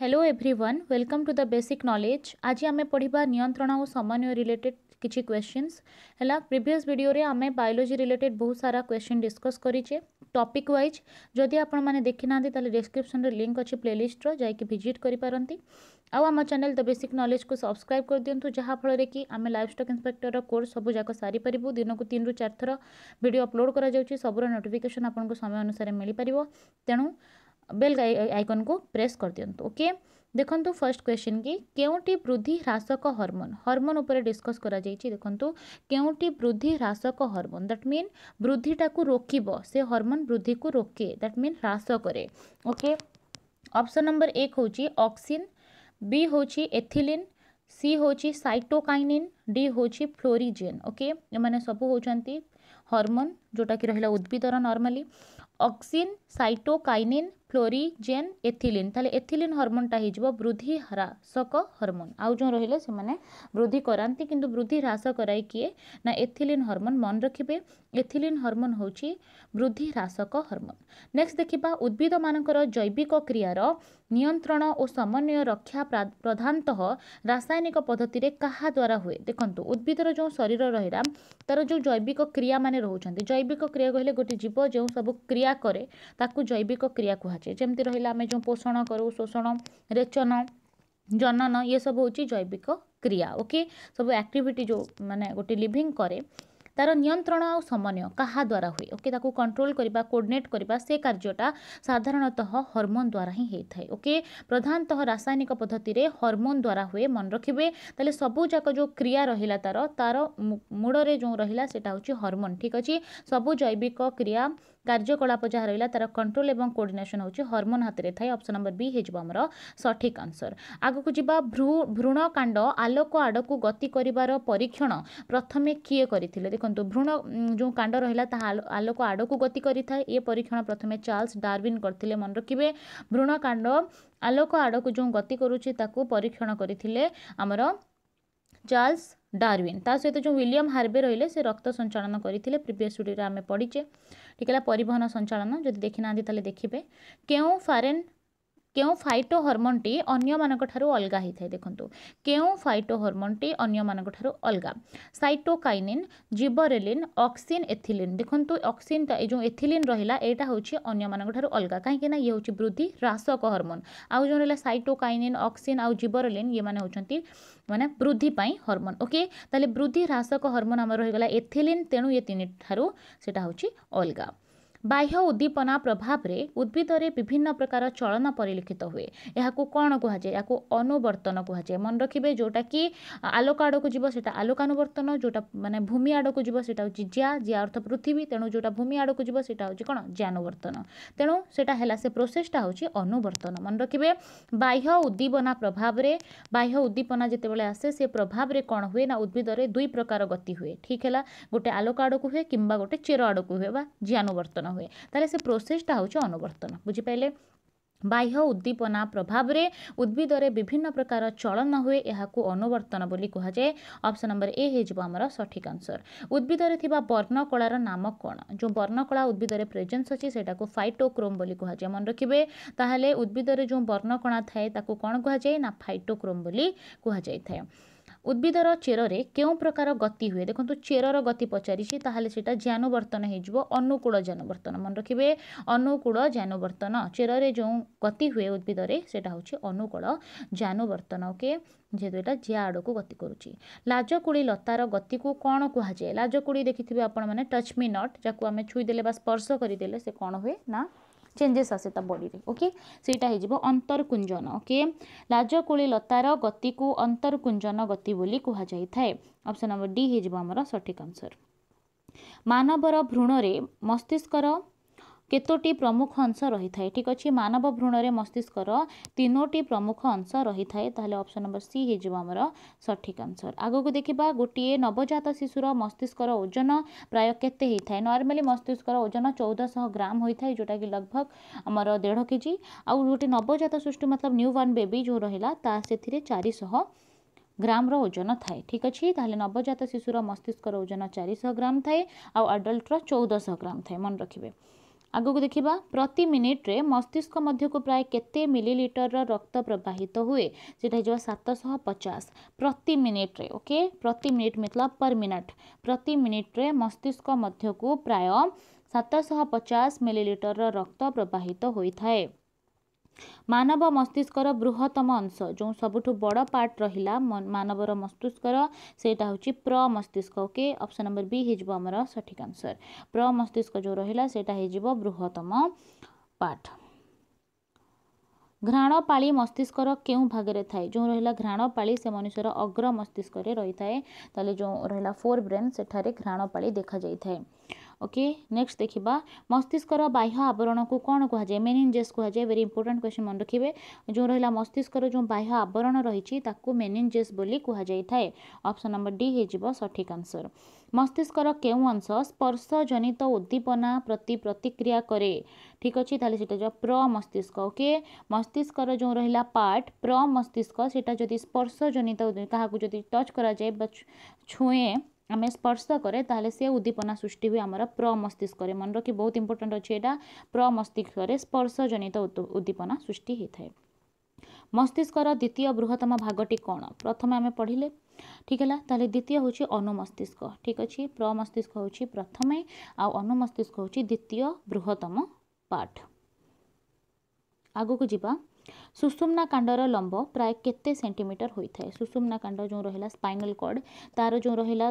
hello everyone welcome to the basic knowledge आज आम पढ़ा नियंत्रण और समन्वय रिलेटेड किसी क्वेश्चनस है प्रिवियस वीडियो रे आम बायोलॉजी रिलेटेड बहुत सारा क्वेश्चन डिस्कस करे टॉपिक वाइज जदि आपने देखी ना तो डिस्क्रिपन लिंक अच्छे प्लेलीस्ट रही भिजिट आउ आम चैनल द बेसिक नलेज को सब्सक्राइब कर दिंतु जहाँफल कि आम लाइफ स्टक् इन्स्पेक्टर कोर्स सब जाक सारी पार दिनक तीन रू चार थर भिड अपलोड कर सबुर नोटिकेसन आपको समय अनुसार मिल पार तेणु बेल आइकन को प्रेस कर दिं ओके देखो फर्स्ट क्वेश्चन की क्योंटी वृद्धि ह्रासक हरमोन हरमोन उपर डिस्कस कर देखो क्योंटी वृद्धि ह्रासक हरमोन दैट मीन वृद्धिटा को रोक से हरमोन वृद्धि को रोके दैट मीन ह्रास कै ओके ऑप्शन नंबर एक हूँ ऑक्सीन बी हूँ एथिलीन सी हूँ सैटोकाइनिन डी हूँ फ्लोरीजेन ओके ये सब हूँ हरमोन जोटा कि रहा उद्भिदर normally auxin cytokinin florigen ethylene ତାହେଲେ ଏଥିଲିନ୍ ହର୍ମୋନ୍ଟା ହେଇଯିବ ବୃଦ୍ଧି ହ୍ରାସକ ହର୍ମୋନ୍ ଆଉ ଯେଉଁ ରହିଲେ ସେମାନେ ବୃଦ୍ଧି କରାନ୍ତି କିନ୍ତୁ ବୃଦ୍ଧି ହ୍ରାସ କରାଏ କିଏ ନା ଏଥିଲିନ୍ ହର୍ମୋନ୍ ମନେ ରଖିବେ ଏଥିଲିନ୍ ହର୍ମୋନ୍ ହେଉଛି ବୃଦ୍ଧି ହ୍ରାସକ ହର୍ମୋନ୍ ନେକ୍ସଟ ଦେଖିବା ଉଦ୍ଭିଦମାନଙ୍କର ଜୈବିକ କ୍ରିୟାର ନିୟନ୍ତ୍ରଣ ଓ ସମନ୍ୱୟ ରକ୍ଷା ପ୍ରଧାନତଃ ରାସାୟନିକ ପଦ୍ଧତିରେ କାହା ଦ୍ୱାରା ହୁଏ ଦେଖନ୍ତୁ ଉଦ୍ଭିଦର ଯେଉଁ ଶରୀର ରହିଲା ତା'ର ଯେଉଁ ଜୈବିକ କ୍ରିୟାମାନେ ରହୁଛନ୍ତି ଜୈବିକ କ୍ରିୟା କହିଲେ ଗୋଟେ ଜୀବ ଯେଉଁ ସବୁ କ୍ରିୟା କରେ ତାକୁ ଜୈବିକ କ୍ରିୟା କୁହାଯାଏ କୁହାଯାଏ ଯେମିତି ରହିଲା ଆମେ ଯେଉଁ ପୋଷଣ କରୁ ଶୋଷଣ ରେଚନ ଜନନ ଇଏ ସବୁ ହେଉଛି ଜୈବିକ କ୍ରିୟା ଓକେ ସବୁ ଆକ୍ଟିଭିଟି ଯେଉଁ ମାନେ ଗୋଟେ ଲିଭିଂ କରେ ତାର ନିୟନ୍ତ୍ରଣ ଆଉ ସମନ୍ୱୟ କାହା ଦ୍ୱାରା ହୁଏ ଓକେ ତାକୁ କଣ୍ଟ୍ରୋଲ କରିବା କୋଡ଼ିନେଟ୍ କରିବା ସେ କାର୍ଯ୍ୟଟା ସାଧାରଣତଃ ହର୍ମୋନ୍ ଦ୍ୱାରା ହିଁ ହେଇଥାଏ ଓକେ ପ୍ରଧାନତଃ ରାସାୟନିକ ପଦ୍ଧତିରେ ହର୍ମୋନ୍ ଦ୍ୱାରା ହୁଏ ମନେ ରଖିବେ ତାହେଲେ ସବୁଯାକ ଯେଉଁ କ୍ରିୟା ରହିଲା ତାର ତାର ମୁଡ଼ରେ ଯେଉଁ ରହିଲା ସେଇଟା ହେଉଛି ହର୍ମୋନ୍ ଠିକ୍ ଅଛି ସବୁ ଜୈବିକ କ୍ରିୟା କାର୍ଯ୍ୟକଳାପ ଯାହା ରହିଲା ତାର କଣ୍ଟ୍ରୋଲ ଏବଂ କୋଡିନେସନ ହେଉଛି ହର୍ମୋନ ହାତରେ ଥାଏ ଅପସନ ନମ୍ବର ବି ହେଇଯିବ ଆମର ସଠିକ୍ ଆନ୍ସର ଆଗକୁ ଯିବା ଭ୍ରୂଣ କାଣ୍ଡ ଆଲୋକ ଆଡ଼କୁ ଗତି କରିବାର ପରୀକ୍ଷଣ ପ୍ରଥମେ କିଏ କରିଥିଲେ ଦେଖନ୍ତୁ ଭ୍ରୂଣ ଯେଉଁ କାଣ୍ଡ ରହିଲା ତାହା ଆଲୋକ ଆଡ଼କୁ ଗତି କରିଥାଏ ଏ ପରୀକ୍ଷଣ ପ୍ରଥମେ ଚାର୍ଲସ ଡାର୍ବିନ୍ କରିଥିଲେ ମନେ ରଖିବେ ଭ୍ରୂଣ କାଣ୍ଡ ଆଲୋକ ଆଡ଼କୁ ଯେଉଁ ଗତି କରୁଛି ତାକୁ ପରୀକ୍ଷଣ କରିଥିଲେ ଆମର ଚାର୍ଲସ ଡାରୱିନ୍ ତା ସହିତ ଯେଉଁ ୱିଲିୟମ୍ ହାର୍ବେ ରହିଲେ ସେ ରକ୍ତ ସଞ୍ଚାଳନ କରିଥିଲେ ପ୍ରିଭିୟସ୍ ଭିଡ଼ିଓରେ ଆମେ ପଢ଼ିଛେ ଠିକ୍ ହେଲା ପରିବହନ ସଞ୍ଚାଳନ ଯଦି ଦେଖିନାହାନ୍ତି ତାହେଲେ ଦେଖିବେ କେଉଁ ଫାରେନ୍ କେଉଁ ଫାଇଟୋ ହର୍ମୋନ୍ଟି ଅନ୍ୟମାନଙ୍କଠାରୁ ଅଲଗା ହୋଇଥାଏ ଦେଖନ୍ତୁ କେଉଁ ଫାଇଟୋ ହର୍ମୋନ୍ଟି ଅନ୍ୟମାନଙ୍କଠାରୁ ଅଲଗା ସାଇଟୋକାଇନିନ୍ ଜିବରେଲିନ୍ ଅକ୍ସିନ୍ ଏଥିଲିନ୍ ଦେଖନ୍ତୁ ଅକ୍ସିନ୍ ଏ ଯେଉଁ ଏଥିଲିନ୍ ରହିଲା ଏଇଟା ହେଉଛି ଅନ୍ୟମାନଙ୍କଠାରୁ ଅଲଗା କାହିଁକି ନା ଇଏ ହେଉଛି ବୃଦ୍ଧି ହ୍ରାସକ ହର୍ମୋନ୍ ଆଉ ଯେଉଁ ରହିଲା ସାଇଟୋକାଇନିନ୍ ଅକ୍ସିନ୍ ଆଉ ଜିବରେଲିନ୍ ଇଏମାନେ ହେଉଛନ୍ତି ମାନେ ବୃଦ୍ଧି ପାଇଁ ହର୍ମୋନ୍ ଓକେ ତାହେଲେ ବୃଦ୍ଧି ହ୍ରାସକ ହର୍ମୋନ୍ ଆମର ରହିଗଲା ଏଥିଲିନ୍ ତେଣୁ ଏ ତିନିଠାରୁ ସେଇଟା ହେଉଛି ଅଲଗା ବାହ୍ୟ ଉଦ୍ଦୀପନା ପ୍ରଭାବରେ ଉଦ୍ଭିଦରେ ବିଭିନ୍ନ ପ୍ରକାର ଚଳନ ପରିଲକ୍ଷିତ ହୁଏ ଏହାକୁ କ'ଣ କୁହାଯାଏ ଏହାକୁ ଅନୁବର୍ତ୍ତନ କୁହାଯାଏ ମନେ ରଖିବେ ଯେଉଁଟାକି ଆଲୋକ ଆଡ଼କୁ ଯିବ ସେଇଟା ଆଲୋକାନୁବର୍ତ୍ତନ ଯେଉଁଟା ମାନେ ଭୂମି ଆଡ଼କୁ ଯିବ ସେଇଟା ହେଉଛି ଜ୍ୟା ଜ୍ୟା ଅର୍ଥ ପୃଥିବୀ ତେଣୁ ଯେଉଁଟା ଭୂମି ଆଡ଼କୁ ଯିବ ସେଇଟା ହେଉଛି କ'ଣ ଜ୍ୟାନୁବର୍ତ୍ତନ ତେଣୁ ସେଇଟା ହେଲା ସେ ପ୍ରୋସେସ୍ଟା ହେଉଛି ଅନୁବର୍ତ୍ତନ ମନେ ରଖିବେ ବାହ୍ୟ ଉଦ୍ଦୀପନା ପ୍ରଭାବରେ ବାହ୍ୟ ଉଦ୍ଦୀପନା ଯେତେବେଳେ ଆସେ ସେ ପ୍ରଭାବରେ କ'ଣ ହୁଏ ନା ଉଦ୍ଭିଦରେ ଦୁଇ ପ୍ରକାର ଗତି ହୁଏ ଠିକ୍ ହେଲା ଗୋଟେ ଆଲୋକ ଆଡ଼କୁ ହୁଏ କିମ୍ବା ଗୋଟେ ଚେର ଆଡ଼କୁ ହୁଏ ବା ଜ୍ୟାନୁବର୍ତ୍ତନ ହୁଏ ତାହେଲେ ସେ ପ୍ରୋସେସ୍ଟା ହେଉଛି ଅନୁବର୍ତ୍ତନ ବୁଝିପାରିଲେ ବାହ୍ୟ ଉଦ୍ଦୀପନା ପ୍ରଭାବରେ ଉଦ୍ଭିଦରେ ବିଭିନ୍ନ ପ୍ରକାର ଚଳନ ହୁଏ ଏହାକୁ ଅନୁବର୍ତ୍ତନ ବୋଲି କୁହାଯାଏ ଅପ୍ସନ୍ ନମ୍ବର ଏ ହେଇଯିବ ଆମର ସଠିକ୍ ଆନ୍ସର୍ ଉଦ୍ଭିଦରେ ଥିବା ବର୍ଣ୍ଣକଳାର ନାମ କ'ଣ ଯେଉଁ ବର୍ଣ୍ଣକଳା ଉଦ୍ଭିଦରେ ପ୍ରେଜେନ୍ସ ଅଛି ସେଇଟାକୁ ଫାଇଟୋକ୍ରୋମ୍ ବୋଲି କୁହାଯାଏ ମନେ ରଖିବେ ତାହେଲେ ଉଦ୍ଭିଦରେ ଯେଉଁ ବର୍ଣ୍ଣକଣା ଥାଏ ତାକୁ କ'ଣ କୁହାଯାଏ ନା ଫାଇଟୋକ୍ରୋମ୍ ବୋଲି କୁହାଯାଇଥାଏ ଉଦ୍ଭିଦର ଚେରରେ କେଉଁ ପ୍ରକାର ଗତି ହୁଏ ଦେଖନ୍ତୁ ଚେରର ଗତି ପଚାରିଛି ତାହେଲେ ସେଇଟା ଜ୍ଞାନବର୍ତ୍ତନ ହେଇଯିବ ଅନୁକୂଳ ଜ୍ଞାନବର୍ତ୍ତନ ମନେ ରଖିବେ ଅନୁକୂଳ ଜ୍ଞାନବର୍ତ୍ତନ ଚେରରେ ଯେଉଁ ଗତି ହୁଏ ଉଦ୍ଭିଦରେ ସେଇଟା ହେଉଛି ଅନୁକୂଳ ଜ୍ଞାନବର୍ତ୍ତନ ଓକେ ଯେହେତୁ ଏଇଟା ଜିଆ ଆଡ଼କୁ ଗତି କରୁଛି ଲାଜକୁଳି ଲତାର ଗତିକୁ କ'ଣ କୁହାଯାଏ ଲାଜକୁଳି ଦେଖିଥିବେ ଆପଣମାନେ ଟଚ୍ ମି ନଟ୍ ଯାକୁ ଆମେ ଛୁଇଁଦେଲେ ବା ସ୍ପର୍ଶ କରିଦେଲେ ସେ କ'ଣ ହୁଏ ନା ଚେଞ୍ଜେସ୍ ଆସେ ତା ବଡ଼ିରେ ଓକେ ସେଇଟା ହେଇଯିବ ଅନ୍ତର୍କୁଞ୍ଜନ ଓକେ ଲାଜକୁଳି ଲତାର ଗତିକୁ ଅନ୍ତର୍କୁଞ୍ଜନ ଗତି ବୋଲି କୁହାଯାଇଥାଏ ଅପ୍ସନ୍ ନମ୍ବର ଡି ହେଇଯିବ ଆମର ସଠିକ୍ ଆନ୍ସର ମାନବର ଭ୍ରୂଣରେ ମସ୍ତିଷ୍କର କେତୋଟି ପ୍ରମୁଖ ଅଂଶ ରହିଥାଏ ଠିକ୍ ଅଛି ମାନବ ଭ୍ରୂଣରେ ମସ୍ତିଷ୍କର ତିନୋଟି ପ୍ରମୁଖ ଅଂଶ ରହିଥାଏ ତାହେଲେ ଅପସନ୍ ନମ୍ବର ସି ହେଇଯିବ ଆମର ସଠିକ୍ ଆନ୍ସର୍ ଆଗକୁ ଦେଖିବା ଗୋଟିଏ ନବଜାତ ଶିଶୁର ମସ୍ତିଷ୍କର ଓଜନ ପ୍ରାୟ କେତେ ହେଇଥାଏ ନର୍ମାଲି ମସ୍ତିଷ୍କର ଓଜନ ଚଉଦଶହ ଗ୍ରାମ ହୋଇଥାଏ ଯେଉଁଟାକି ଲଗଭଗ ଆମର ଦେଢ଼ କେଜି ଆଉ ଗୋଟେ ନବଜାତ ସୃଷ୍ଟି ମତଲବ ନ୍ୟୁ ବର୍ନ ବେବି ଯେଉଁ ରହିଲା ତା ସେଥିରେ ଚାରିଶହ ଗ୍ରାମର ଓଜନ ଥାଏ ଠିକ୍ ଅଛି ତାହେଲେ ନବଜାତ ଶିଶୁର ମସ୍ତିଷ୍କର ଓଜନ ଚାରିଶହ ଗ୍ରାମ ଥାଏ ଆଉ ଆଡ଼ଲ୍ଟର ଚଉଦଶହ ଗ୍ରାମ ଥାଏ ମନେ ରଖିବେ ଆଗକୁ ଦେଖିବା ପ୍ରତି ମିନିଟ୍ରେ ମସ୍ତିଷ୍କ ମଧ୍ୟକୁ ପ୍ରାୟ କେତେ ମିଲିଲିଟରର ରକ୍ତ ପ୍ରବାହିତ ହୁଏ ସେଇଟା ହେଇଯିବ ସାତଶହ ପଚାଶ ପ୍ରତି ମିନିଟ୍ରେ ଓକେ ପ୍ରତି ମିନିଟ୍ ମତଲବ ପର୍ ମିନିଟ୍ ପ୍ରତି ମିନିଟ୍ରେ ମସ୍ତିଷ୍କ ମଧ୍ୟକୁ ପ୍ରାୟ ସାତଶହ ପଚାଶ ମିଲିଲିଟରର ରକ୍ତ ପ୍ରବାହିତ ହୋଇଥାଏ मानव मस्तिष्क र बृहतम अंश जो सबु बड पाठ र मनवर मस्तिष्क प्र मस्तिष्क ओके अप्सन नम्बर वि है सठिक आंसर प्र मस्तिष्कला बृहतम पर्ट घ्राणपा मस्तिष्क भागर थाहा जो र घ्राण से मनु अग्र मस्तिष्कै जो त फोर ब्रेन सो घ्राण पाइ ओके नेक्स्ट देखा मस्तिष्क बाह्य आवरण को कौन कहुए मेनिंजेस कहुए भेरी इंपोर्टां क्वेश्चन मन रखिए जो रहा मस्तिष्क जो बाह्य आवरण रही मेनिंजेस कहुए अप्सन नंबर डी हो सठिक आंसर मस्तिष्क क्यों अंश स्पर्श जनित उद्दीपना प्रति प्रतिक्रिया कै ठीक अच्छे तेल से प्र मस्तिष्क ओके मस्तिष्क जो रहा पार्ट प्र मस्तिष्क से स्पर्श जनित क्या टच कराए छुएं ଆମେ ସ୍ପର୍ଶ କରେ ତାହେଲେ ସେ ଉଦ୍ଦୀପନା ସୃଷ୍ଟି ହୁଏ ଆମର ପ୍ରମସ୍ତିଷ୍କରେ ମନେ ରଖି ବହୁତ ଇମ୍ପୋର୍ଟାଣ୍ଟ ଅଛି ଏଇଟା ପ୍ରମସ୍ତିଷ୍କରେ ସ୍ପର୍ଶ ଜନିତ ଉଦ୍ଦୀପନା ସୃଷ୍ଟି ହୋଇଥାଏ ମସ୍ତିଷ୍କର ଦ୍ୱିତୀୟ ବୃହତ୍ତମ ଭାଗଟି କ'ଣ ପ୍ରଥମେ ଆମେ ପଢ଼ିଲେ ଠିକ୍ ହେଲା ତାହେଲେ ଦ୍ୱିତୀୟ ହେଉଛି ଅନୁମସ୍ତିଷ୍କ ଠିକ୍ ଅଛି ପ୍ରମସ୍ତିଷ୍କ ହେଉଛି ପ୍ରଥମେ ଆଉ ଅନୁମସ୍ତିଷ୍କ ହେଉଛି ଦ୍ୱିତୀୟ ବୃହତ୍ତମ ପାଠ ଆଗକୁ ଯିବା ସୁଷୁମ୍ନା କାଣ୍ଡର ଲମ୍ବ ପ୍ରାୟ କେତେ ସେଣ୍ଟିମିଟର ହୋଇଥାଏ ସୁଷୁମ୍ନା କାଣ୍ଡ ଯେଉଁ ରହିଲା ସ୍ପାଇନାଲ କର୍ଡ଼ ତାର ଯେଉଁ ରହିଲା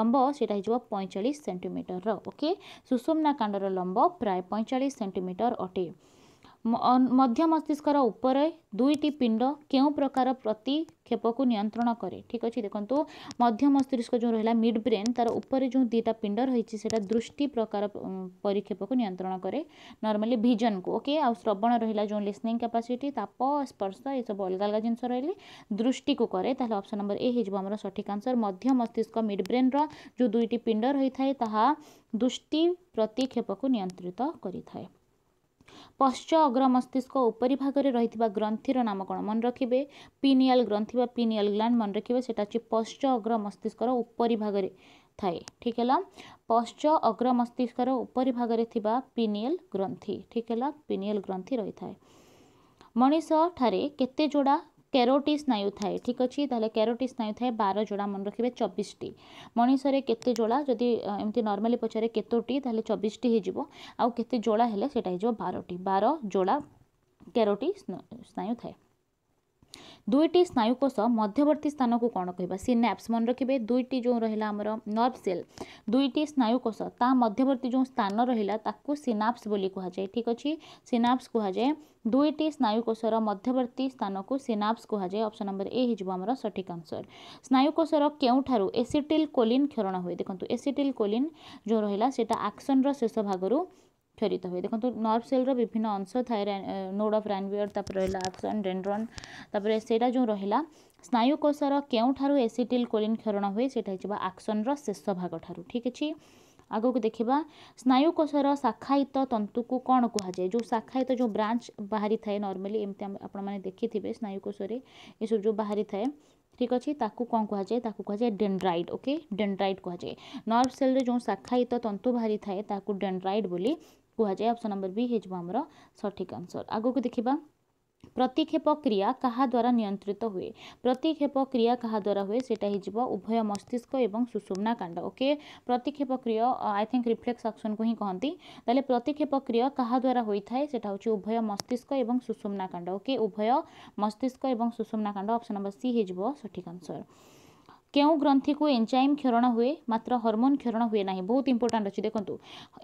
ଲମ୍ବ ସେଇଟା ହେଇଯିବ ପଇଁଚାଳିଶ ସେଣ୍ଟିମିଟରର ଓକେ ସୁଷୁମ୍ନା କାଣ୍ଡର ଲମ୍ବ ପ୍ରାୟ ପଇଁଚାଳିଶ ସେଣ୍ଟିମିଟର ଅଟେ मध्य मस्तिष्क उपर दुईट पिंड के प्रकार प्रतिक्षेप को नियंत्रण कै ठीक अच्छे देखो मध्य मस्तिष्क जो रहा मिड ब्रेन तार उपर जो दुटा पिंड रही दृष्टि प्रकार परिक्षेप को नियंत्रण कै नर्माली भिजन को ओके आ श्रवण रहा जो लिस्निंग कैपासीटी ताप स्पर्श यह सब अलग अलग जिनस रही दृष्टि को कैसे अप्सन नंबर ए होर सठिक आंसर मध्य मस्तिष्क मिड ब्रेन रो दुईट पिंड रही है ता दृष्टि प्रतिक्षेप को नियंत्रित करें ପଶ୍ଚ ଅଗ୍ର ମସ୍ତିଷ୍କ ଉପରିଭାଗରେ ରହିଥିବା ଗ୍ରନ୍ଥିର ନାମ କ'ଣ ମନେ ରଖିବେ ପିନିଆଲ ଗ୍ରନ୍ଥି ବା ପିନିଆଲ ଗ୍ଲାଣ୍ଡ ମନେ ରଖିବେ ସେଇଟା ହେଉଛି ପଶ୍ଚ ଅଗ୍ର ମସ୍ତିଷ୍କର ଉପରିଭାଗରେ ଥାଏ ଠିକ୍ ହେଲା ପଶ୍ଚ ଅଗ୍ର ମସ୍ତିଷ୍କର ଉପରିଭାଗରେ ଥିବା ପିନିଏଲ ଗ୍ରନ୍ଥି ଠିକ୍ ହେଲା ପିନିଏଲ ଗ୍ରନ୍ଥି ରହିଥାଏ ମଣିଷ ଠାରେ କେତେ ଯୋଡ଼ା ক্যারোটি স্নায়ু থাকে ঠিক আছে তাহলে ক্যারোটি স্নায়ু থাকে বার জোড়া মনে রাখবে চব্বিশটি মনিষরে কেতে জোড়া যদি এমতি নর্মালি পচারে কেতোটি তাহলে চব্বিশটি হয়ে যাব আউ কেতে জোড়া হলে সেটা হয়ে যাব বারোটি বার জোড়া ক্যারোটি স্নায়ু থাকে ଦୁଇଟି ସ୍ନାୟୁ କୋଷ ମଧ୍ୟବର୍ତ୍ତୀ ସ୍ଥାନକୁ କ'ଣ କହିବା ସିନାପ୍ସ ମନେ ରଖିବେ ଦୁଇଟି ଯେଉଁ ରହିଲା ଆମର ନର୍ଭ ସେଲ୍ ଦୁଇଟି ସ୍ନାୟୁ କୋଷ ତା ମଧ୍ୟବର୍ତ୍ତୀ ଯେଉଁ ସ୍ଥାନ ରହିଲା ତାକୁ ସିନାପ୍ସ ବୋଲି କୁହାଯାଏ ଠିକ୍ ଅଛି ସିନାପ୍ସ କୁହାଯାଏ ଦୁଇଟି ସ୍ନାୟୁ କୋଷର ମଧ୍ୟବର୍ତ୍ତୀ ସ୍ଥାନକୁ ସିନାପ୍ସ କୁହାଯାଏ ଅପସନ୍ ନମ୍ବର ଏ ହେଇଯିବ ଆମର ସଠିକ୍ ଆନ୍ସର ସ୍ନାୟୁ କୋଷର କେଉଁଠାରୁ ଏସିଟିଲ୍ କୋଲିନ୍ କ୍ଷରଣ ହୁଏ ଦେଖନ୍ତୁ ଏସିଟିଲ୍ କୋଲିନ୍ ଯେଉଁ ରହିଲା ସେଇଟା ଆକ୍ସନ୍ର ଶେଷ ଭାଗରୁ त्वरित हुए देखो तो नर्व सेल रो विभिन्न अंश थाए नोड ऑफ रैनवियर तापर रहला एक्सन डेंड्रोन तापर सेटा जो रहला स्नायु कोशर केउ थारु एसिटिल कोलिन क्षरण हुए सेटा जबा एक्सन रो शेष भाग थारु ठीक अछि आगो को देखिबा स्नायु कोशर शाखायित तंतु को कोन कहा जाय जो शाखायित जो ब्रांच बाहरी थाए नॉर्मली एमते आपण माने देखिथिबे स्नायु कोशरे ए सब जो बाहरी थाए ঠিক আছে তাকে কম কুহযায়ে তাকে কুহযায়ে ডেনড্রাইড ওকে ডেনড্রাইড কুহযায়ে নর্ভ সেলরে যে শাখায়িত তন্তু বাহারি থাকে তাকে ডেনড্রাইড বলে কুহযায়ে অপশন নম্বর বি হয়ে যাব আমার সঠিক আনসর আগুক দেখা ପ୍ରତିକ୍ଷେପ କ୍ରିୟା କାହା ଦ୍ୱାରା ନିୟନ୍ତ୍ରିତ ହୁଏ ପ୍ରତିକ୍ଷେପ କ୍ରିୟା କାହା ଦ୍ୱାରା ହୁଏ ସେଇଟା ହେଇଯିବ ଉଭୟ ମସ୍ତିଷ୍କ ଏବଂ ସୁଷୁମ୍ନା କାଣ୍ଡ ଓକେ ପ୍ରତିକ୍ଷେପ କ୍ରିୟ ଆଇ ଥିଙ୍କ ରିଫ୍ଲେକ୍ସ ଆକ୍ସନକୁ ହିଁ କହନ୍ତି ତାହେଲେ ପ୍ରତିକ୍ଷେପ କ୍ରିୟ କାହା ଦ୍ୱାରା ହୋଇଥାଏ ସେଇଟା ହେଉଛି ଉଭୟ ମସ୍ତିଷ୍କ ଏବଂ ସୁଷୁମ୍ନା କାଣ୍ଡ ଓକେ ଉଭୟ ମସ୍ତିଷ୍କ ଏବଂ ସୁଷୁମ୍ନା କାଣ୍ଡ ଅପସନ୍ ନମ୍ବର ସି ହେଇଯିବ ସଠିକ୍ ଆନ୍ସର୍ କେଉଁ ଗ୍ରନ୍ଥିକୁ ଏନ୍ଜାଇମ୍ କ୍ଷରଣ ହୁଏ ମାତ୍ର ହର୍ମୋନ୍ କ୍ଷରଣ ହୁଏ ନାହିଁ ବହୁତ ଇମ୍ପୋର୍ଟାଣ୍ଟ ଅଛି ଦେଖନ୍ତୁ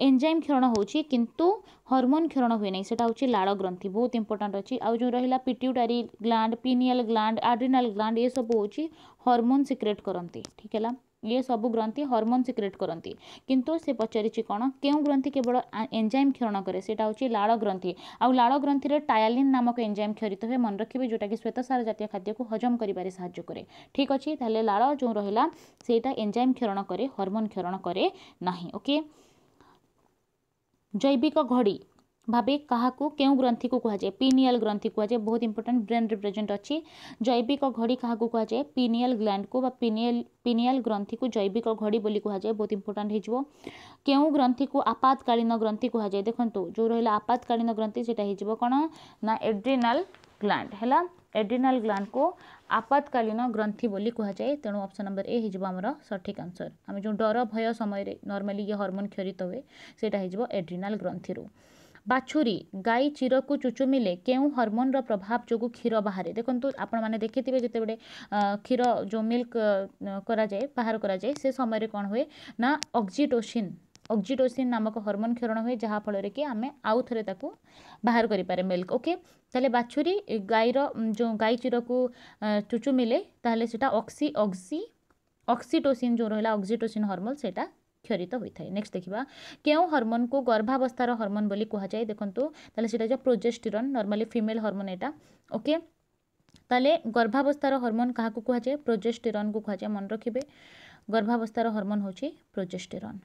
ଏନ୍ଜାଇମ୍ କ୍ଷରଣ ହେଉଛି କିନ୍ତୁ ହର୍ମୋନ୍ କ୍ଷରଣ ହୁଏ ନାହିଁ ସେଇଟା ହେଉଛି ଲାଳ ଗ୍ରନ୍ଥି ବହୁତ ଇମ୍ପୋର୍ଟାଣ୍ଟ ଅଛି ଆଉ ଯେଉଁ ରହିଲା pituitary gland pineal gland adrenal gland ଏସବୁ ହେଉଛି ହର୍ମୋନ୍ ସିକ୍ରେଟ୍ କରନ୍ତି ଠିକ୍ ହେଲା ଇଏ ସବୁ ଗ୍ରନ୍ଥି ହର୍ମୋନ୍ ସିକ୍ରେଟ୍ କରନ୍ତି କିନ୍ତୁ ସେ ପଚାରିଛି କ'ଣ କେଉଁ ଗ୍ରନ୍ଥି କେବଳ ଏନ୍ଜାଇମ୍ କ୍ଷରଣ କରେ ସେଇଟା ହେଉଛି ଲାଳ ଗ୍ରନ୍ଥି ଆଉ ଲାଳ ଗ୍ରନ୍ଥିରେ ଟାୟାଲିନ୍ ନାମକ ଏନ୍ଜାଇମ୍ କ୍ଷରିତ ହୁଏ ମନେ ରଖିବେ ଯେଉଁଟାକି ଶ୍ୱେତସାର ଜାତୀୟ ଖାଦ୍ୟକୁ ହଜମ କରିବାରେ ସାହାଯ୍ୟ କରେ ଠିକ୍ ଅଛି ତାହେଲେ ଲାଳ ଯେଉଁ ରହିଲା ସେଇଟା ଏନ୍ଜାଇମ୍ କ୍ଷରଣ କରେ ହର୍ମୋନ୍ କ୍ଷରଣ କରେ ନାହିଁ ଓକେ ଜୈବିକ ଘଡ଼ି ଭାବେ କାହାକୁ କେଉଁ ଗ୍ରନ୍ଥିକୁ କୁହାଯାଏ ପିନିଆଲ ଗ୍ରନ୍ଥି କୁହାଯାଏ ବହୁତ ଇମ୍ପୋର୍ଟାଣ୍ଟ ବ୍ରେନ୍ ରିପ୍ରେଜେଣ୍ଟ ଅଛି ଜୈବିକ ଘଡ଼ି କାହାକୁ କୁହାଯାଏ ପିନିଆଲ ଗ୍ଲାଣ୍ଡକୁ ବା ପିନିଆଲ ପିନିଆଲ ଗ୍ରନ୍ଥିକୁ ଜୈବିକ ଘଡ଼ି ବୋଲି କୁହାଯାଏ ବହୁତ ଇମ୍ପୋର୍ଟାଣ୍ଟ ହେଇଯିବ କେଉଁ ଗ୍ରନ୍ଥିକୁ ଆପାତକାଳୀନ ଗ୍ରନ୍ଥି କୁହାଯାଏ ଦେଖନ୍ତୁ ଯେଉଁ ରହିଲା ଆପାତକାଳୀନ ଗ୍ରନ୍ଥି ସେଇଟା ହେଇଯିବ କ'ଣ ନା ଏଡ୍ରିନାଲ ଗ୍ଲାଣ୍ଡ ହେଲା ଏଡ୍ରିନାଲ ଗ୍ଲାଣ୍ଡକୁ ଆପାତକାଳୀନ ଗ୍ରନ୍ଥି ବୋଲି କୁହାଯାଏ ତେଣୁ ଅପସନ୍ ନମ୍ବର ଏ ହେଇଯିବ ଆମର ସଠିକ୍ ଆନ୍ସର ଆମେ ଯେଉଁ ଡର ଭୟ ସମୟରେ ନର୍ମାଲି ଇଏ ହର୍ମୋନ୍ କ୍ଷରିତ ହୁଏ ସେଇଟା ହେଇଯିବ ଏଡ୍ରିନାଲ ଗ୍ରନ୍ଥିରୁ ବାଛୁରୀ ଗାଈ କ୍ଷୀରକୁ ଚୁଚୁମିଲେ କେଉଁ ହର୍ମୋନ୍ର ପ୍ରଭାବ ଯୋଗୁଁ କ୍ଷୀର ବାହାରେ ଦେଖନ୍ତୁ ଆପଣମାନେ ଦେଖିଥିବେ ଯେତେବେଳେ କ୍ଷୀର ଯେଉଁ ମିଲ୍କ କରାଯାଏ ବାହାର କରାଯାଏ ସେ ସମୟରେ କ'ଣ ହୁଏ ନା ଅକ୍ଜିଟୋସିନ୍ ଅକ୍ଜିଟୋସିନ୍ ନାମକ ହର୍ମୋନ୍ କ୍ଷରଣ ହୁଏ ଯାହାଫଳରେ କି ଆମେ ଆଉ ଥରେ ତାକୁ ବାହାର କରିପାରେ ମିଲ୍କ ଓକେ ତାହେଲେ ବାଛୁରୀ ଗାଈର ଯେଉଁ ଗାଈ କ୍ଷୀରକୁ ଚୁଚୁମିଲେ ତାହେଲେ ସେଇଟା ଅକ୍ସି ଅକ୍ସି ଅକ୍ସିଟୋସିନ୍ ଯେଉଁ ରହିଲା ଅକ୍ଜିଟୋସିନ୍ ହର୍ମୋନ୍ ସେଇଟା क्षरित होता है नेक्स्ट देखा क्यों हर्मोन को गर्भावस्थार हर्मोन कहुए देखो तो प्रोजेस्टिरन नर्माली फिमेल हरमोन यहाँ ओके তাহলে গর্ভাবস্থার হরমোন কাহাকু কুহযায় প্রোজেস্টেরনকু কুহযায় মনে রাখবে গর্ভাবস্থার হরমোন হচ্ছে প্রোজেস্টেরন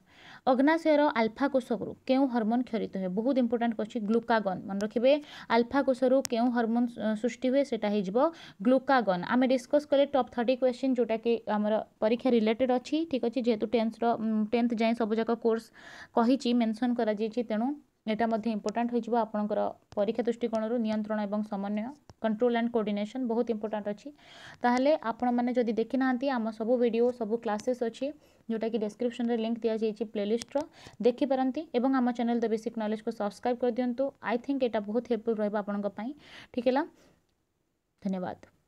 অগ্নাশয়ের আলফা কোষরু কেউ হরমোন ক্ষরিত হুয়ে বহুত ইম্পর্টাট কোশ্চিন গ্লুকাগন মনে রাখবে আলফা কোষরু কেউ হরমোন সৃষ্টি হুয়ে সেটা হয়ে গ্লুকাগন আমি ডিসকস কলে টপ থার্টি কোশ্চিন যেটা কি আমার পরীক্ষা রিলেটেড অছি ঠিক আছে যেহেতু টেন্থর টেন্থ যাই সবুজাক কোর্স কহিছি মেনশন করা যাইছি তেণু यहाँ इंपोर्टाट हो परीक्षा दृष्टिकोण नियंत्रण और समन्वय कंट्रोल एंड कोऑर्डिनेशन बहुत इम्पोर्टाट अच्छी तेल आपने देखी ना आम सब भिड सब क्लासेस अच्छी जोटा कि डेस्क्रिप्स लिंक दि जाइए प्लेलीस्टर देखिपारती आम चेल द बेसिक नलेज को सब्सक्राइब कर दिंतु आई थिंक यहाँ बहुत हेल्पफुल रहा ठीक है धन्यवाद